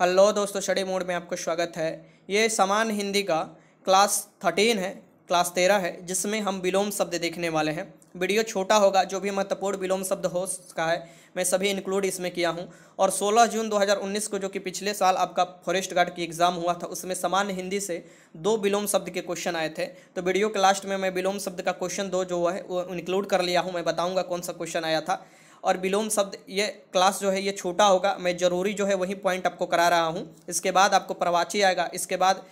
hello दोस्तों study mode में आपको स्वागत है ये समान हिंदी का क्लास थर्टीन है क्लास तेरह है जिसमें हम विलोम शब्द देखने वाले हैं वीडियो छोटा होगा जो भी महत्वपूर्ण विलोम शब्द हो का है मैं सभी इंक्लूड इसमें किया हूं और 16 जून 2019 को जो कि पिछले साल आपका फॉरेस्ट गार्ड की एग्ज़ाम हुआ था उसमें समान हिंदी से दो विलोम शब्द के क्वेश्चन आए थे तो वीडियो के लास्ट में मैं विलोम शब्द का क्वेश्चन दो जो है वो इंक्लूड कर लिया हूँ मैं बताऊँगा कौन सा क्वेश्चन आया था और विलोम शब्द ये क्लास जो है ये छोटा होगा मैं ज़रूरी जो है वही पॉइंट आपको करा रहा हूँ इसके बाद आपको प्रवाची आएगा इसके बाद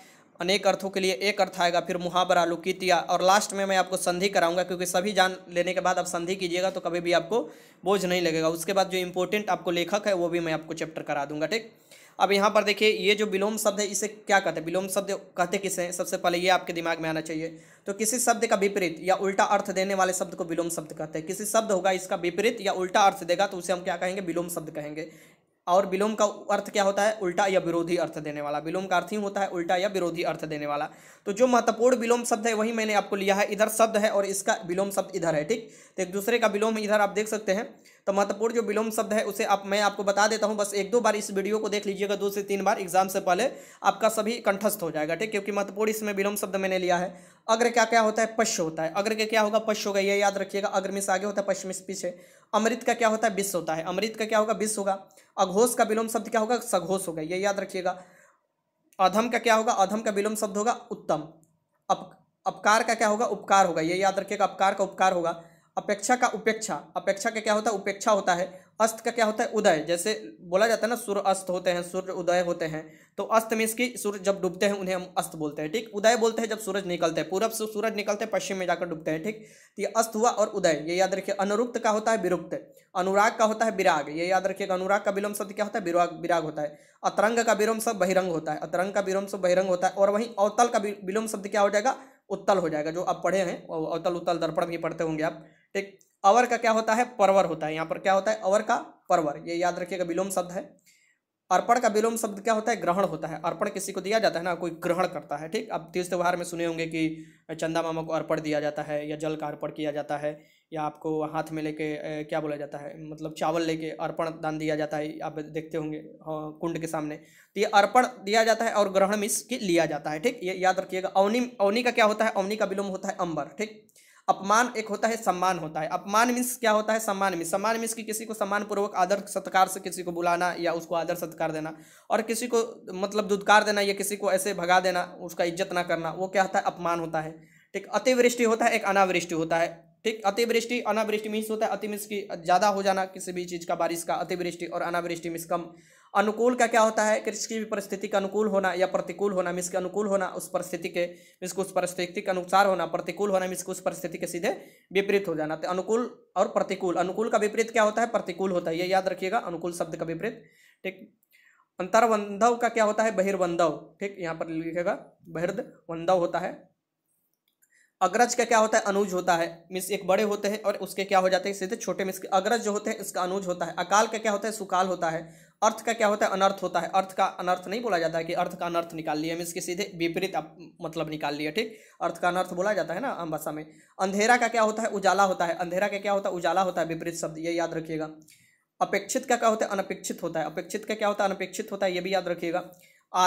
अनेक अर्थों के लिए एक अर्थ आएगा फिर मुहावरा लुकितिया और लास्ट में मैं आपको संधि कराऊंगा क्योंकि सभी जान लेने के बाद आप संधि कीजिएगा तो कभी भी आपको बोझ नहीं लगेगा उसके बाद जो इंपॉर्टेंट आपको लेखक है वो भी मैं आपको चैप्टर करा दूंगा ठीक अब यहाँ पर देखिए ये जो विलोम शब्द है इसे क्या कहते हैं विलोम शब्द कहते किसे हैं सबसे पहले ये आपके दिमाग में आना चाहिए तो किसी शब्द का विपरीत या उल्टा अर्थ देने वाले शब्द को विलोम शब्द कहते हैं किसी शब्द होगा इसका विपरीत या उल्टा अर्थ देगा तो उसे हम क्या कहेंगे विलोम शब्द कहेंगे और विलोम का अर्थ क्या होता है उल्टा या विरोधी अर्थ देने वाला विलोम का अर्थ ही होता है उल्टा या विरोधी अर्थ देने वाला तो जो महत्वपूर्ण विलोम शब्द है वही मैंने आपको लिया है इधर शब्द है और इसका विलोम शब्द इधर है ठीक तो एक दूसरे का विलोम इधर आप देख सकते हैं तो महत्वपूर्ण जो विलोम शब्द है उसे आप मैं आपको बता देता हूँ बस एक दो बार इस वीडियो को देख लीजिएगा दो से तीन बार एग्जाम से पहले आपका सभी कंठस्थ हो जाएगा ठीक क्योंकि महत्वपूर्ण इसमें विलोम शब्द मैंने लिया है अग्र क्या क्या होता है पश्य होता है अग्र के क्या होगा पश्य होगा यह याद रखिएगा अग्र में से आगे होता है पश्चिम पीछे अमृत का क्या होता है विष होता है अमृत का क्या होगा विष होगा अघोष का विलोम शब्द क्या होगा सघोष होगा ये याद रखिएगा अधम का क्या होगा अधम का विलोम शब्द होगा उत्तम अप अपकार का क्या होगा उपकार होगा ये याद रखिएगा अपकार का उपकार होगा अपेक्षा का उपेक्षा अपेक्षा का क्या होता है उपेक्षा होता है अस्त का क्या होता है उदय जैसे बोला जाता है ना सूर्य अस्त होते हैं सूर्य उदय होते हैं तो अस्त में इसकी सूर्य जब डूबते हैं उन्हें हम अस्त बोलते हैं ठीक उदय बोलते हैं जब सूरज निकलते हैं पूरब से सूरज निकलते हैं पश्चिम में जाकर डूबते हैं ठीक तो ये अस्त हुआ और उदय ये याद रखिए अनुरुक्त का होता है विरुक्त अनुराग का होता है विराग ये याद रखिए अनुराग का विलोम शब्द क्या होता है विराग विराग होता है अतरंग का विलोम शब्द बहिरंग होता है अतरंग का विलोम शब्द बहिरंग होता है और वहीं अवतल का विलोम शब्द क्या हो जाएगा उत्तल हो जाएगा जो आप पढ़े हैं अवतल उत्तल दर्पण भी पढ़ते होंगे आप ठीक अवर का क्या होता है परवर होता है यहाँ पर क्या होता है अवर का परवर ये याद रखिएगा विलोम शब्द है अर्पण का विलोम शब्द क्या होता है ग्रहण होता है अर्पण किसी को दिया जाता है ना कोई ग्रहण करता है ठीक अब तीर्थ त्यौहार में सुने होंगे कि चंदा मामा को अर्पण दिया जाता है या जल का अर्पण किया जाता है या आपको हाथ में लेके क्या बोला जाता है मतलब चावल लेके अर्पण दान दिया जाता है आप देखते होंगे हाँ, कुंड के सामने तो ये अर्पण दिया जाता है और ग्रहण मिस इसकी लिया जाता है ठीक ये याद रखिएगा अवनी अवनी का क्या होता है अवनी का विलोम होता है अंबर ठीक अपमान एक होता है सम्मान होता है अपमान मीन्स क्या होता है सम्मान मीन्स सम्मान मीन्स कि किसी को सम्मानपूर्वक आदर सत्कार से किसी को बुलाना या उसको आदर सत्कार देना और किसी को मतलब दुदकार देना या किसी को ऐसे भगा देना उसका इज्जत ना करना वो क्या होता है अपमान होता है ठीक अतिवृष्टि होता है एक अनावृष्टि होता है ठीक अतिवृष्टि अनावृष्टि मीन्स होता है अति मीन्स की ज़्यादा हो जाना किसी भी चीज़ का बारिश का अतिवृष्टि और अनावृष्टि मीन्स कम अनुकूल का क्या होता है किसी भी परिस्थिति का अनुकूल होना या प्रतिकूल होना मीन्स के अनुकूल होना उस परिस्थिति के मीन्स को उस परिस्थिति के अनुसार होना प्रतिकूल होना मीन्स को उस परिस्थिति के सीधे विपरीत हो जाना तो अनुकूल और प्रतिकूल अनुकूल का विपरीत क्या होता है प्रतिकूल होता है ये याद रखिएगा अनुकूल शब्द का विपरीत ठीक अंतर्वंधव का क्या होता है बहिर्वंधव ठीक यहाँ पर लिखेगा बहिर्द वंधव होता है अग्रज का क्या होता है अनुज होता है मीन्स एक बड़े होते हैं और उसके क्या हो जाते हैं सीधे छोटे मिस अग्रज जो होते हैं इसका अनुज होता है अकाल का क्या होता है सुकाल होता है अर्थ का क्या होता है अनर्थ होता है अर्थ का अनर्थ नहीं बोला जाता है कि अर्थ का अनर्थ निकाल लिया मीन्स के सीधे विपरीत आप मतलब निकाल लिया ठीक अर्थ का अनर्थ बोला जाता है ना आम भाषा में अंधेरा का क्या होता है उजाला होता है अंधेरा का क्या होता है उजाला होता है विपरीत शब्द ये याद रखिएगा अपेक्षित का क्या होता है अनपेक्षित होता है अपेक्षित का क्या होता है अनपेक्षित होता है ये भी याद रखिएगा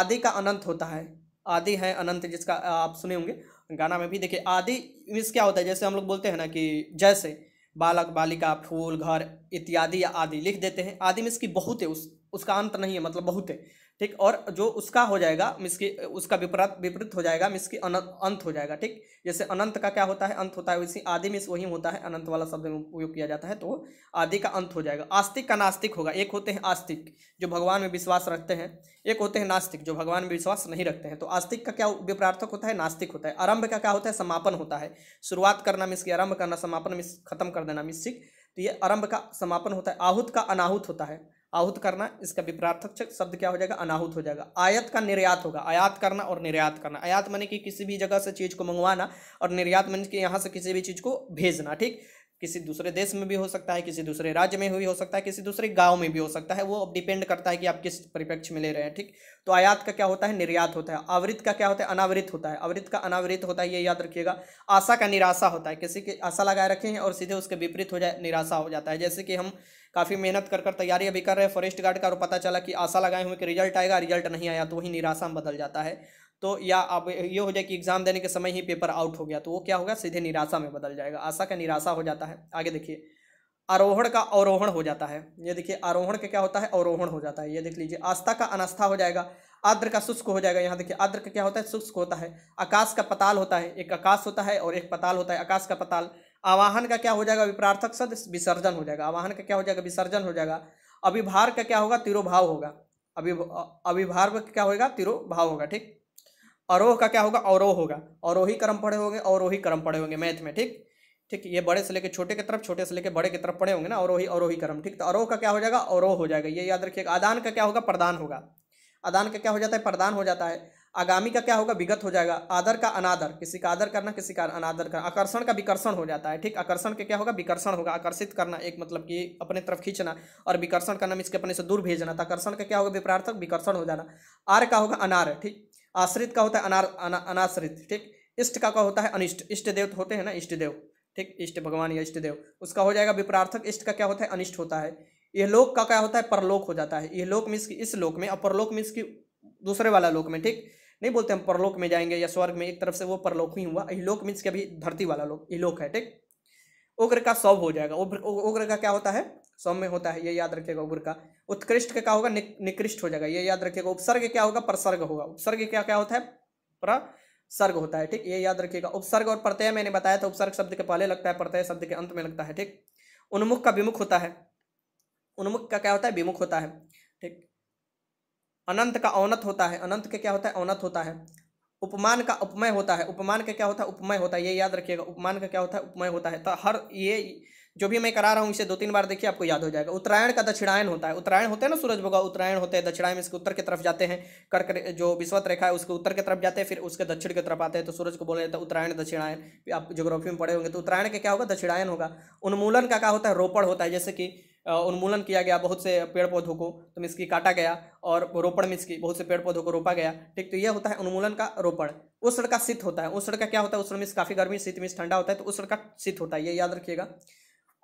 आदि का अनंत होता है आदि है अनंत जिसका आप सुने होंगे गाना में भी देखिए आदि मीन्स क्या होता है जैसे हम लोग बोलते हैं ना कि जैसे बालक बालिका फूल घर इत्यादि या आदि लिख देते हैं आदि मीन्स की बहुत है उस उसका अंत नहीं है मतलब बहुत है ठीक और जो उसका हो जाएगा मिस की उसका विपरीत विपरीत हो जाएगा मिस की अंत हो जाएगा ठीक जैसे अनंत का क्या होता है अंत होता है वैसे आदि मिस वही होता है अनंत वाला शब्द में उपयोग किया जाता है तो आदि का अंत हो जाएगा आस्तिक का नास्तिक होगा एक होते हैं आस्तिक जो भगवान में विश्वास रखते हैं एक होते हैं नास्तिक जो भगवान में विश्वास नहीं रखते हैं तो आस्तिक का क्या विपरार्थक होता है नास्तिक होता है आरंभ का क्या होता है समापन होता है शुरुआत करना मिस की आरंभ करना समापन मिस खत्म कर देना मिस ठीक तो ये आरंभ का समापन होता है आहुत का अनाहुत होता है आहूत करना इसका विपरार्थक शब्द क्या हो जाएगा अनाहूत हो जाएगा आयत का निर्यात होगा आयात करना और निर्यात करना आयात माने कि किसी भी जगह से चीज़ को मंगवाना और निर्यात माने कि यहाँ से किसी भी चीज़ को भेजना ठीक किसी दूसरे देश में भी हो सकता है किसी दूसरे राज्य में भी हो सकता है किसी दूसरे गांव में भी हो सकता है वो अब डिपेंड करता है कि आप किस परिप्रेक्ष में ले रहे हैं ठीक तो आयात का क्या होता है निर्यात होता है आवृत का क्या होता है अनावृत होता है आवृत का अनावृत होता है ये याद रखिएगा आशा का निराशा होता है किसी की आशा लगाए रखे हैं और सीधे उसके विपरीत हो जाए निराशा हो जाता है जैसे कि हम काफ़ी मेहनत कर कर तैयारी अभी कर रहे हैं फॉरेस्ट गार्ड का और पता चला कि आशा लगाए हुए कि रिजल्ट आएगा रिजल्ट नहीं आया तो वही निराशा में बदल जाता है तो या अब ये हो जाए कि एग्ज़ाम देने के समय ही पेपर आउट हो गया तो वो क्या होगा सीधे निराशा में बदल जाएगा आशा का निराशा हो जाता है आगे देखिए आरोहण का अवरोहण हो जाता है ये देखिए आरोहण का क्या होता है अवरोहण हो जाता है ये देख लीजिए आस्था का अनास्था हो जाएगा आद्र का शुष्क हो जाएगा यहाँ देखिए आद्र का क्या होता है शुष्क होता है आकाश का पताल होता है एक आकाश होता है और एक पताल होता है आकाश का पताल आवाहन का क्या हो जाएगा विप्रार्थक शब्द विसर्जन हो जाएगा आवाहन का क्या हो जाएगा विसर्जन हो जाएगा अभिभार का क्या होगा तिरोभाव होगा अभि अभिभार का क्या होगा तिरोभाव होगा ठीक अरोह का क्या होगा अवरोह होगा अवरोही क्रम पढ़े होंगे अवरोही क्रम पढ़े होंगे मैथ में ठीक ठीक ये बड़े से लेके छोटे की तरफ छोटे से लेके बड़े की तरफ पढ़े होंगे ना अवरोही अवरोही क्रम ठीक तो अरोह का क्या हो जाएगा अवरोह हो जाएगा ये याद रखिएगा आदान का क्या होगा प्रदान होगा आदान का क्या हो जाता है प्रदान हो जाता है आगामी का क्या होगा विगत हो जाएगा आदर का अनादर किसी का आदर करना किसी का अनादर करना आकर्षण का विकर्षण हो जाता है ठीक आकर्षण का क्या होगा विकर्षण होगा आकर्षित करना एक मतलब कि अपने तरफ खींचना और विकर्षण करना इसके अपने से दूर भेजना तो आकर्षण का क्या होगा विपरार्थक विकर्षण हो जाना आर का होगा अनार ठीक आश्रित का होता है अना, अना, अनाश्रित ठीक इष्ट का का होता है अनिष्ट इष्ट देव तो होते हैं ना इष्ट देव ठीक इष्ट भगवान या इष्ट देव उसका हो जाएगा विपरार्थक इष्ट का क्या होता है अनिष्ट होता है यह लोक का क्या होता है परलोक हो जाता है यह लोक मीन्स की इस लोक में और परलोक मीन्स की दूसरे वाला लोक में ठीक नहीं बोलते हम परलोक में जाएंगे या स्वर्ग में एक तरफ से वो परलोक ही हुआ लोक मीन्स के अभी धरती वाला लोक लोक है ठीक उग्र का सौभ हो जाएगा उग्र का क्या होता है सौम्य होता है ये याद रखिएगा उग्र का उत्कृष्ट का क्या होगा निकृष्ट हो जाएगा ये याद रखिएगा उपसर्ग क्या होगा प्रसर्ग होगा उपसर्ग क्या क्या होता है प्रसर्ग होता है ठीक ये याद रखिएगा उपसर्ग और प्रत्यय मैंने बताया था उपसर्ग शब्द के पहले लगता है प्रत्यय शब्द के अंत में लगता है ठीक उन्मुख का विमुख होता है उन्मुख का क्या होता है विमुख होता है ठीक अनंत का औनत होता है अनंत का क्या होता है औनत होता है उपमान का उपमय होता है उपमान का क्या होता है उपमय होता है ये याद रखिएगा उपमान का क्या होता है उपमय होता है तो हर ये जो भी मैं करा रहा हूँ इसे दो तीन बार देखिए आपको याद हो जाएगा उत्तरायण का दक्षिणायन होता है उत्तरायण होते हैं ना सूरज भगवान उत्तरायण होते हैं दक्षिणायन इसके उत्तर की तरफ जाते हैं कर्क जो विश्वत रेखा है उसके उत्तर की तरफ जाते हैं फिर उसके दक्षिण की तरफ आते हैं तो सूरज को बोले जाता है उत्तरायण दक्षिणायन आप जोग्राफी में पढ़े होंगे तो उत्तरायण का क्या होगा दक्षिणायन होगा उन्मूलन का क्या होता है रोपण होता है जैसे कि उन्मूलन किया गया बहुत से पेड़ पौधों को तो मिसकी की काटा गया और रोपण मिस की बहुत से पेड़ पौधों को रोपा गया ठीक तो यह होता है उन्मूलन का रोपण उष्ण का शीत होता है उष्ण का क्या होता है उष्ण मिस काफ़ी गर्मी शीत मिस ठंडा होता है तो उष्ण का शीत होता है ये याद रखिएगा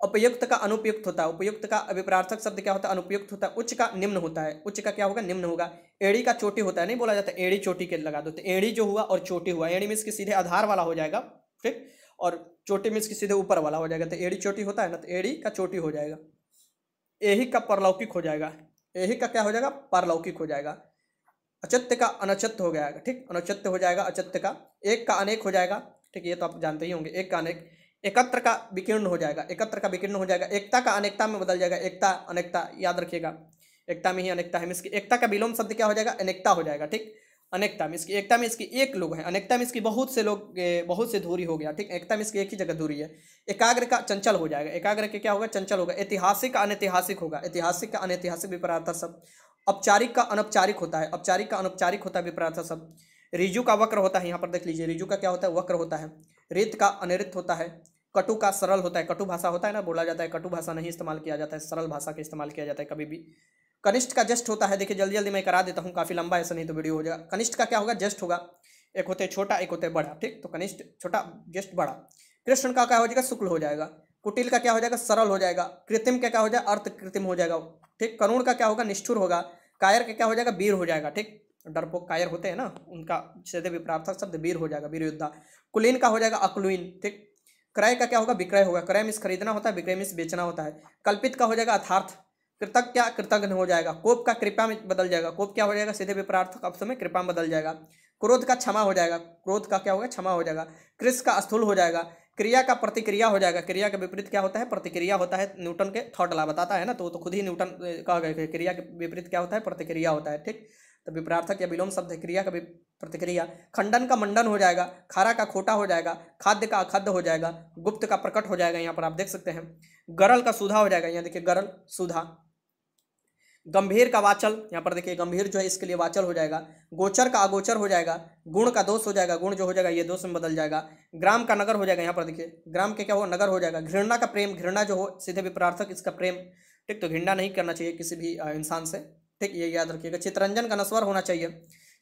उपयुक्त का अनुपयुक्त होता है उपयुक्त का अभिप्रार्थक शब्द क्या होता है अनुपयुक्त होता है उच्च का निम्न होता है उच्च का क्या होगा निम्न होगा एड़ी का चोटी होता है नहीं बोला जाता एड़ी चोटी के लगा दो तो एड़ी जो हुआ और चोटी हुआ एड़ी मिस के सीधे आधार वाला हो जाएगा ठीक और चोटी मिस के सीधे ऊपर वाला हो जाएगा तो एड़ी चोटी होता है ना तो एड़ी का चोटी हो जाएगा एही का परलौकिक हो जाएगा एही का क्या हो जाएगा पारलौकिक हो जाएगा अचत्य का अनचत्य हो जाएगा ठीक अनचत्य हो जाएगा अचत्य का एक का अनेक हो जाएगा ठीक ये तो आप जानते ही होंगे एक का अनेक एकत्र का विकीर्ण हो जाएगा एकत्र का विकीर्ण हो जाएगा एकता का अनेकता में बदल जाएगा एकता अनेकता याद रखिएगा एकता में ही अनेकता है मीन्स की एकता का विलोम शब्द क्या हो जाएगा अनेकता हो जाएगा ठीक अनेकता में इसकी एकता में इसकी एक लोग हैं अनेकता में इसकी बहुत से लोग बहुत से दूरी हो गया ठीक एकता में इसकी एक ही जगह दूरी है एकाग्र का चंचल हो जाएगा एकाग्र के क्या होगा चंचल होगा ऐतिहासिक का अनैतिहासिक होगा ऐतिहासिक का अनैतिहासिक विपरार्थ सब औपचारिक का अनौपचारिक होता है औपचारिक का अनौपचारिक होता है विपरार्थ सब रिजु का वक्र होता है यहाँ पर देख लीजिए रिजु का क्या होता है वक्र होता है रित का अनिरित होता है कटु का सरल होता है कटु भाषा होता है ना बोला जाता है कटु भाषा नहीं इस्तेमाल किया जाता है सरल भाषा का इस्तेमाल किया जाता है कभी भी कनिष्ठ का जस्ट होता है देखिए जल्दी जल्दी मैं करा देता हूँ काफ़ी लंबा ऐसा नहीं तो वीडियो हो जाएगा कनिष्ठ का क्या होगा जस्ट होगा एक होते छोटा एक होते बड़ा ठीक तो कनिष्ठ छोटा जस्ट बड़ा कृष्ण का क्या हो जाएगा शुक्ल हो जाएगा कुटिल का क्या हो जाएगा सरल हो जाएगा कृत्रिम का क्या हो जाएगा अर्थ कृत्रिम हो जाएगा ठीक करुण का क्या होगा निष्ठुर होगा कायर का क्या हो जाएगा वीर हो जाएगा ठीक डरपोक कायर होते हैं ना उनका सदैव विप्रार्थक शब्द वीर हो जाएगा वीर योद्धा कुलीन का हो जाएगा अकुलीन ठीक क्रय का क्या होगा विक्रय होगा क्रय मिस खरीदना होता है विक्रय मिस बेचना होता है कल्पित का हो जाएगा अर्थार्थ कृतक क्या कृतज्ञ हो जाएगा कोप का कृपा में बदल जाएगा कोप क्या हो जाएगा सीधे विपरार्थक अवसर में कृपा में बदल जाएगा क्रोध का क्षमा हो जाएगा क्रोध का क्या होगा क्षमा हो जाएगा कृष का स्थूल हो जाएगा क्रिया का प्रतिक्रिया हो जाएगा क्रिया के विपरीत क्या होता है प्रतिक्रिया होता है न्यूटन के थॉट ला बताता है ना तो तो खुद ही न्यूटन कह गए क्रिया के विपरीत क्या होता है प्रतिक्रिया होता है ठीक तो विपरार्थक या विलोम शब्द क्रिया का प्रतिक्रिया खंडन का मंडन हो जाएगा खारा का खोटा हो जाएगा खाद्य का अखाद्य हो जाएगा गुप्त का प्रकट हो जाएगा यहाँ पर आप देख सकते हैं गरल का सुधा हो जाएगा यहाँ देखिए गरल सुधा गंभीर का वाचल यहाँ पर देखिए गंभीर जो है इसके लिए वाचल हो जाएगा गोचर का अगोचर हो जाएगा गुण का दोष हो जाएगा गुण जो हो जाएगा ये दोष में बदल जाएगा ग्राम का नगर हो जाएगा यहाँ पर देखिए ग्राम के क्या हो नगर हो जाएगा घृणा का प्रेम घृणा जो हो सीधे भी प्रार्थक इसका प्रेम ठीक तो घृणा नहीं करना चाहिए किसी भी इंसान से ठीक ये याद रखिएगा चित्रंजन का नस्वर होना चाहिए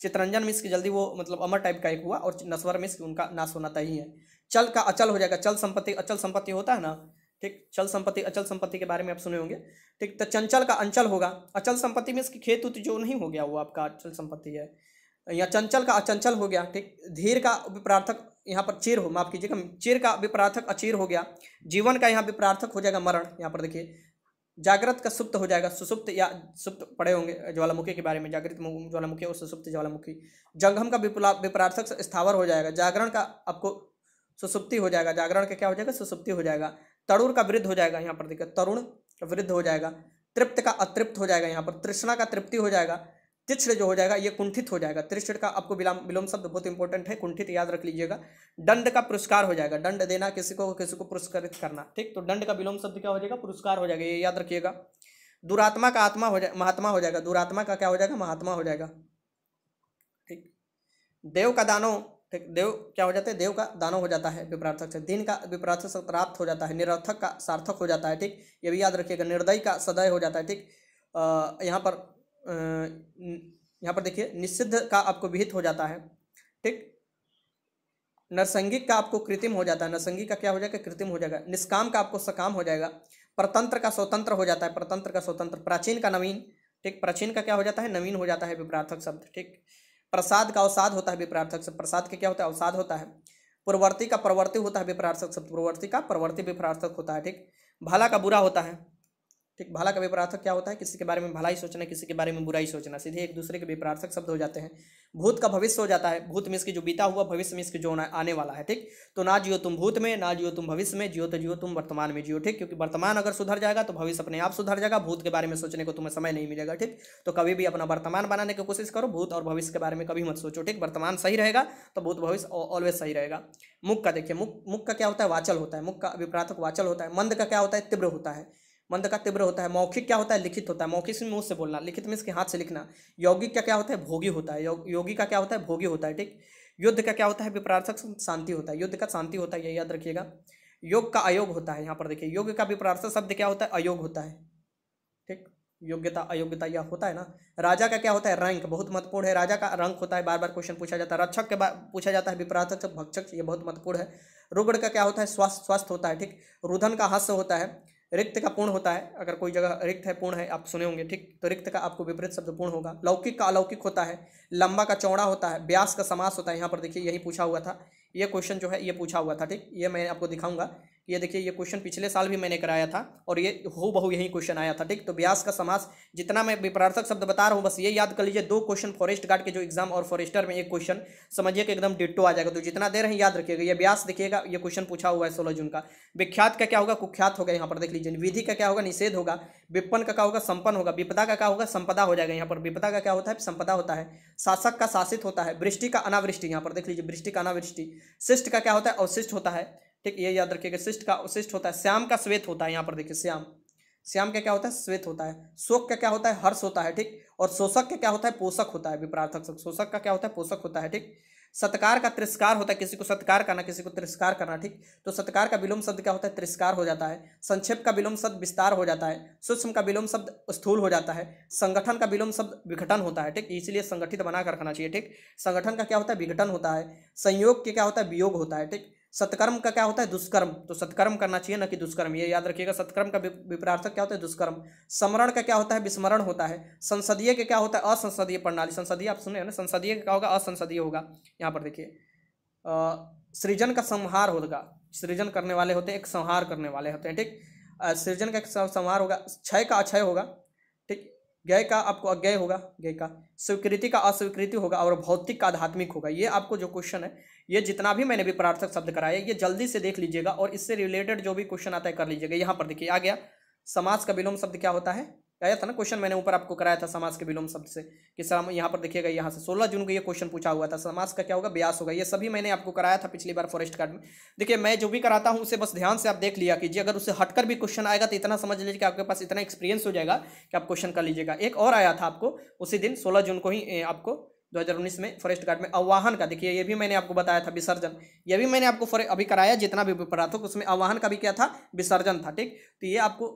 चित्रंजन मिस की जल्दी वो मतलब अमर टाइप का एक हुआ और नस्वर मिस उनका नाश होना तय है चल का अचल हो जाएगा चल संपत्ति अचल संपत्ति होता है ना ठीक चल संपत्ति अचल संपत्ति के बारे में आप सुने होंगे ठीक तो चंचल का अंचल होगा अचल संपत्ति में इसकी खेत उत जो नहीं हो गया वो आपका अचल संपत्ति है या चंचल का अचंचल हो गया ठीक धीर का विप्रार्थक यहाँ पर चीर हो माफ कीजिएगा चीर का विप्रार्थक अचीर हो गया जीवन का यहाँ विप्रार्थक हो जाएगा मरण यहाँ पर देखिए जागृत का सुप्त हो जाएगा सुसुप्त या सुप्त पड़े होंगे ज्वालामुखी के बारे में जागृत ज्वालामुखी और सुसुप्त ज्वालामुखी जंगम का विपुला विपरार्थक स्थावर हो जाएगा जागरण का आपको सुसुप्ति हो जाएगा जागरण का क्या हो जाएगा सुसुप्ति हो जाएगा तरुण का वृद्ध हो जाएगा यहाँ पर देखिए तरुण वृद्ध हो जाएगा तृप्त का अतृप्त हो जाएगा यहाँ पर तृष्णा का तृप्ति हो जाएगा तिक्षण जो हो जाएगा ये कुंठित हो जाएगा तिक्षण का आपको विलाम विलोम शब्द बहुत इंपॉर्टेंट है कुंठित याद रख लीजिएगा दंड का पुरस्कार हो जाएगा दंड देना किसी को किसी को पुरस्कृत करना ठीक तो दंड का विलोम शब्द क्या हो जाएगा पुरस्कार हो जाएगा ये याद रखिएगा दुरात्मा का आत्मा हो जाए महात्मा हो जाएगा दुरात्मा का क्या हो जाएगा महात्मा हो जाएगा ठीक देव का दानो ठीक देव क्या हो जाता है देव का दानव हो जाता है विप्रार्थक से दिन का विप्रार्थक से प्राप्त हो जाता है निरर्थक का सार्थक हो जाता है ठीक ये भी याद रखिएगा निर्दयी का सदय हो जाता है ठीक यहाँ पर यहाँ पर देखिए निषिद्ध का आपको विहित हो जाता है ठीक नरसंगिक का आपको कृत्रिम हो जाता है नरसंगिक का क्या हो जाएगा कृत्रिम हो जाएगा निष्काम का आपको सकाम हो जाएगा परतंत्र का स्वतंत्र हो जाता है परतंत्र का स्वतंत्र प्राचीन का नवीन ठीक प्राचीन का क्या हो जाता है नवीन हो जाता है विप्रार्थक शब्द ठीक प्रसाद का अवसाद होता है विप्रार्थक शब्द प्रसाद का क्या होता है अवसाद होता है पूर्ववर्ती का प्रवर्ती होता है विप्रार्थक शब्द पूर्ववर्ती का प्रवर्ती विप्रार्थक होता है ठीक भाला का बुरा होता है ठीक भला का विपरार्थक क्या होता है किसी के बारे में भलाई सोचना किसी के बारे में बुराई सोचना सीधे एक दूसरे के विपरार्थक शब्द हो जाते हैं भूत का भविष्य हो जाता है भूत में इसके जो बीता हुआ भविष्य में इसके जो आने वाला है ठीक तो ना जियो तुम भूत में ना जियो तुम भविष्य में जियो तो जियो तुम वर्तमान में जियो ठीक क्योंकि वर्तमान अगर सुधर जाएगा तो भविष्य अपने आप सुधर जाएगा भूत के बारे में सोचने को तुम्हें समय नहीं मिलेगा ठीक तो कभी भी अपना वर्तमान बनाने की कोशिश करो भूत और भविष्य के बारे में कभी मत सोचो ठीक वर्तमान सही रहेगा तो भूत भविष्य ऑलवेज सही रहेगा मुख का देखिए मुख मुख का क्या होता है वाचल होता है मुख का अभिप्राथक वाचल होता है मंद का क्या होता है तीव्र होता है मंद का तीव्र होता है मौखिक क्या होता है लिखित होता है मौखिक में से बोलना लिखित में इसके हाथ से लिखना यौगिक का क्या होता है भोगी होता है योगी का क्या होता है भोगी होता है ठीक युद्ध का क्या होता है विपरार्थक शांति होता है युद्ध का शांति होता है यह याद रखिएगा योग का अयोग होता है यहाँ पर देखिए योग का विपरार्थक शब्द क्या होता है अयोग होता है ठीक योग्यता अयोग्यता यह होता है ना राजा का क्या होता है रैंक बहुत महत्वपूर्ण है राजा का रंक होता है बार बार क्वेश्चन पूछा जाता है रक्षक के पूछा जाता है विपराधक भक्षक ये बहुत महत्वपूर्ण है रुग्ण का क्या होता है स्वास्थ्य स्वास्थ्य होता है ठीक रुधन का हास्य होता है रिक्त का पूर्ण होता है अगर कोई जगह रिक्त है पूर्ण है आप सुने होंगे ठीक तो रिक्त का आपको विपरीत शब्द पूर्ण होगा लौकिक का अलौकिक होता है लंबा का चौड़ा होता है ब्यास का समास होता है यहाँ पर देखिए यही पूछा हुआ था ये क्वेश्चन जो है ये पूछा हुआ था ठीक ये मैं आपको दिखाऊंगा ये देखिए ये क्वेश्चन पिछले साल भी मैंने कराया था और ये हो बहु यही क्वेश्चन आया था ठीक तो ब्यास का समास जितना मैं विपरार्थक शब्द बता रहा हूँ बस ये याद कर लीजिए दो क्वेश्चन फॉरेस्ट गार्ड के जो एग्जाम और फॉरेस्टर में एक क्वेश्चन समझिए कि एकदम डिट्टो आ जाएगा तो जितना दे रहे हैं याद रखिएगा ये ब्यास देखिएगा ये क्वेश्चन पूछा हुआ है सोलह जून का विख्यात का क्या होगा कुख्यात होगा यहाँ पर देख लीजिए विधि का क्या होगा निषेध होगा विपन्न का क्या होगा संपन्न होगा विपदा का क्या होगा संपदा हो जाएगा यहाँ पर विपदा का क्या होता है संपदा होता है शासक का शासित होता है वृष्टि का अनावृष्टि यहाँ पर देख लीजिए वृष्टि का अनावृष्टि शिष्ट का क्या होता है अवशिष्ट होता है ठीक ये याद रखिएगा शिष्ट का शिष्ट होता है श्याम का श्वेत होता है यहाँ पर देखिए श्याम श्याम का क्या होता है श्वेत होता है शोक का क्या होता है हर्ष होता है ठीक और शोषक का क्या होता है पोषक होता है विपरार्थक शोषक का क्या होता है पोषक होता है ठीक सत्कार का तिरस्कार होता है किसी को सत्कार करना किसी को तिरस्कार करना ठीक तो सत्कार का विलोम शब्द क्या होता है तिरस्कार हो जाता है संक्षेप का विलोम शब्द विस्तार हो जाता है सूक्ष्म का विलोम शब्द स्थूल हो जाता है संगठन का विलोम शब्द विघटन होता है ठीक इसलिए संगठित बनाकर रखना चाहिए ठीक संगठन का क्या होता है विघटन होता है संयोग के क्या होता है वियोग होता है ठीक सत्कर्म का क्या होता है दुष्कर्म तो सत्कर्म करना चाहिए ना कि दुष्कर्म ये याद रखिएगा सत्कर्म का विपरार्थक क्या होता है दुष्कर्म समरण का क्या होता है विस्मरण होता है संसदीय का क्या होता है असंसदीय प्रणाली संसदीय आप सुने ना संसदीय का क्या होगा असंसदीय होगा यहाँ पर देखिए सृजन का संहार होगा सृजन करने वाले होते हैं एक संहार करने वाले होते हैं ठीक सृजन का संहार होगा क्षय का अक्षय होगा गय का आपको अज्ञय होगा गय का स्वीकृति का अस्वीकृति होगा और भौतिक का आध्यात्मिक होगा ये आपको जो क्वेश्चन है ये जितना भी मैंने भी प्रार्थक शब्द कराया ये जल्दी से देख लीजिएगा और इससे रिलेटेड जो भी क्वेश्चन आता है कर लीजिएगा यहाँ पर देखिए आ गया समाज का विलोम शब्द क्या होता है आया था ना क्वेश्चन मैंने ऊपर आपको कराया था समाज के विलोम शब्द से कि सर यहाँ पर देखिएगा यहाँ से सोलह जून को ये क्वेश्चन पूछा हुआ था समाज का क्या होगा ब्यास होगा ये सभी मैंने आपको कराया था पिछली बार फॉरेस्ट कार्ड में देखिए मैं जो भी कराता हूँ उसे बस ध्यान से आप देख लिया कीजिए अगर उससे हटकर भी क्वेश्चन आएगा तो इतना समझ लीजिए कि आपके पास इतना एक्सपीरियंस हो जाएगा कि आप क्वेश्चन कर लीजिएगा एक और आया था आपको उसी दिन सोलह जून को ही आपको 2019 में फॉरेस्ट गार्ड में आवाहन का देखिए ये भी मैंने आपको बताया था विसर्जन ये भी मैंने आपको अभी कराया जितना भी पढ़ा था उसमें आवाहन का भी क्या था विसर्जन था ठीक तो ये आपको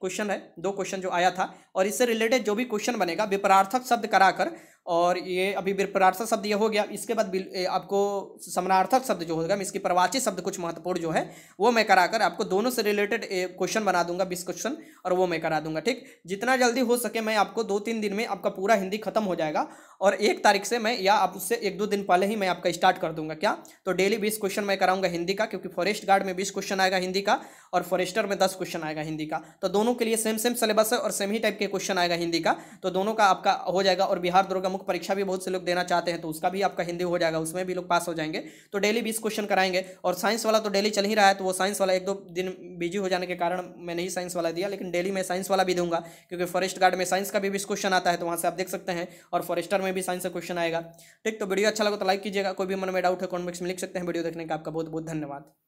क्वेश्चन है दो क्वेश्चन जो आया था और इससे रिलेटेड जो भी क्वेश्चन बनेगा विपरार्थक शब्द कराकर और ये अभी विपरार्थक शब्द ये हो गया इसके बाद आपको समानार्थक शब्द जो होगा इसके इसकी शब्द कुछ महत्वपूर्ण जो है वो मैं कराकर आपको दोनों से रिलेटेड क्वेश्चन बना दूंगा बीस क्वेश्चन और वो मैं करा दूंगा ठीक जितना जल्दी हो सके मैं आपको दो तीन दिन में आपका पूरा हिंदी खत्म हो जाएगा और एक तारीख से मैं या आप उससे एक दो दिन पहले ही मैं आपका स्टार्ट कर दूंगा क्या तो डेली बीस क्वेश्चन मैं कराऊंगा हिंदी का क्योंकि फॉरेस्ट गार्ड में बीस क्वेश्चन आएगा हिंदी का और फॉरेस्टर में दस क्वेश्चन आएगा हिंदी का तो दोनों के लिए सेम सेम सिलेबस है और सेम ही टाइप के क्वेश्चन आएगा हिंदी का तो दोनों का आपका हो जाएगा और बिहार दुर्गा प्रमुख परीक्षा भी बहुत से लोग देना चाहते हैं तो उसका भी आपका हिंदी हो जाएगा उसमें भी लोग पास हो जाएंगे तो डेली बीस क्वेश्चन कराएंगे और साइंस वाला तो डेली चल ही रहा है तो वो साइंस वाला एक दो दिन बिजी हो जाने के कारण मैं नहीं साइंस वाला दिया लेकिन डेली मैं साइंस वाला भी दूंगा क्योंकि फॉरेस्ट गार्ड में साइंस का भी बीस क्वेश्चन आता है तो वहाँ से आप देख सकते हैं और फॉरेस्टर में भी साइंस का क्वेश्चन आएगा ठीक तो वीडियो अच्छा लगा तो लाइक कीजिएगा कोई भी मन में डाउट है कॉमेंट्स में लिख सकते हैं वीडियो देखने का आपका बहुत बहुत धन्यवाद